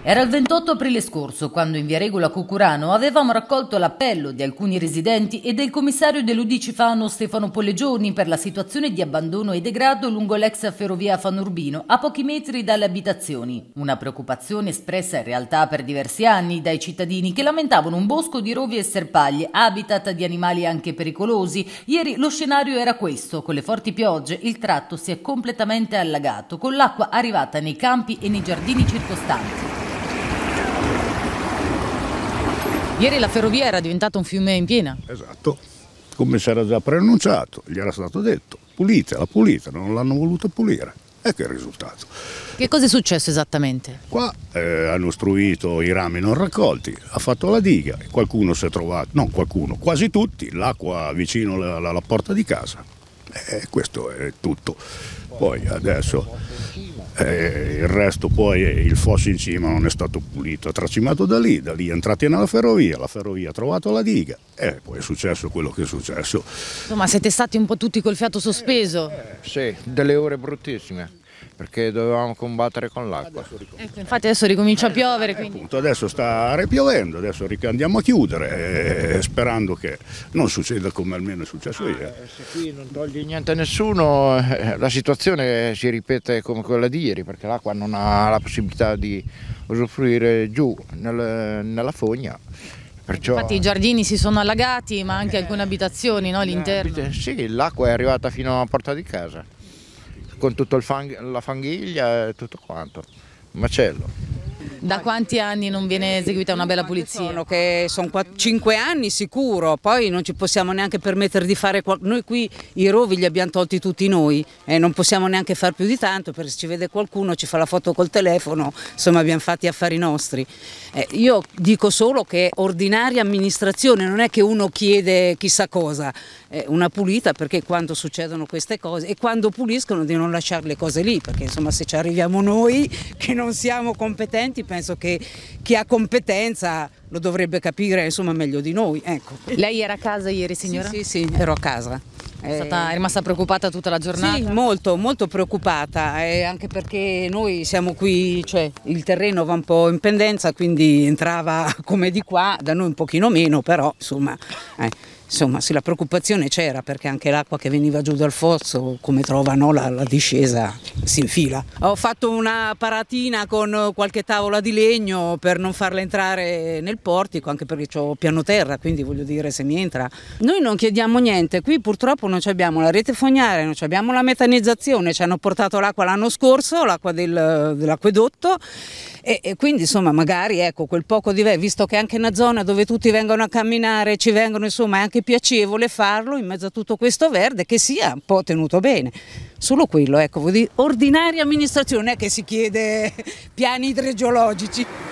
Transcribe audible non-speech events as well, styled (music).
Era il 28 aprile scorso quando in via Regola Cucurano avevamo raccolto l'appello di alcuni residenti e del commissario dell'Udici Fano Stefano Pollegioni per la situazione di abbandono e degrado lungo l'ex ferrovia Fanurbino a pochi metri dalle abitazioni. Una preoccupazione espressa in realtà per diversi anni dai cittadini che lamentavano un bosco di rovi e serpaglie, habitat di animali anche pericolosi. Ieri lo scenario era questo, con le forti piogge il tratto si è completamente allagato con l'acqua arrivata nei campi e nei giardini circostanti. Ieri la ferrovia era diventata un fiume in piena. Esatto, come si era già preannunciato, gli era stato detto, pulitela, pulitela, non l'hanno voluta pulire. Ecco il risultato. Che cosa è successo esattamente? Qua eh, hanno struito i rami non raccolti, ha fatto la diga e qualcuno si è trovato, non qualcuno, quasi tutti, l'acqua vicino alla, porta di casa. Eh, questo è tutto. Poi adesso eh, il resto poi il fosso in cima non è stato pulito, è tracimato da lì, da lì è entrati nella ferrovia, la ferrovia ha trovato la diga e poi è successo quello che è successo. Insomma siete stati un po' tutti col fiato sospeso? Eh, eh, sì, delle ore bruttissime perché dovevamo combattere con l'acqua. Ecco, infatti adesso ricomincia a piovere. Quindi... appunto, adesso sta ripiovendo, adesso andiamo a chiudere eh, sperando che non succeda come almeno è successo ah, ieri. Se qui non toglie niente a nessuno eh, la situazione si ripete come quella di ieri perché l'acqua non ha la possibilità di usufruire giù nel, nella fogna. Perciò... Infatti i giardini si sono allagati ma anche eh. alcune abitazioni, no, eh, l'interno. Sì, l'acqua è arrivata fino alla porta di casa con tutta fang, la fanghiglia e tutto quanto, macello. Da quanti anni non viene eh, eseguita una bella pulizia? Sono, sono 5 anni sicuro, poi non ci possiamo neanche permettere di fare... qualcosa. Noi qui i rovi li abbiamo tolti tutti noi e non possiamo neanche far più di tanto perché se ci vede qualcuno ci fa la foto col telefono, insomma abbiamo fatti affari nostri. Eh, io dico solo che è ordinaria amministrazione, non è che uno chiede chissà cosa, eh, una pulita perché quando succedono queste cose e quando puliscono di non lasciare le cose lì perché insomma se ci arriviamo noi che non siamo competenti penso che chi ha competenza lo dovrebbe capire insomma, meglio di noi. Ecco. Lei era a casa ieri signora? Sì, sì, sì ero a casa. È stata eh, è rimasta preoccupata tutta la giornata? Sì, molto, molto preoccupata, eh, anche perché noi siamo qui, cioè il terreno va un po' in pendenza, quindi entrava (laughs) come di qua, da noi un pochino meno, però insomma... Eh insomma se la preoccupazione c'era perché anche l'acqua che veniva giù dal fosso, come trovano la, la, discesa, si infila. Ho fatto una paratina con qualche tavola di legno per non farla entrare nel portico, anche perché ho piano terra, quindi voglio dire se mi entra. Noi non chiediamo niente, qui purtroppo non abbiamo la rete fognaria, non abbiamo la metanizzazione, ci hanno portato l'acqua l'anno scorso, l'acqua del, dell'acquedotto e, e, quindi insomma magari ecco quel poco di... visto che anche una zona dove tutti vengono a camminare, ci vengono insomma anche anche piacevole farlo in mezzo a tutto questo verde che sia un po' tenuto bene. Solo quello, ecco, vuol dire ordinaria amministrazione che si chiede (laughs) piani idrogeologici.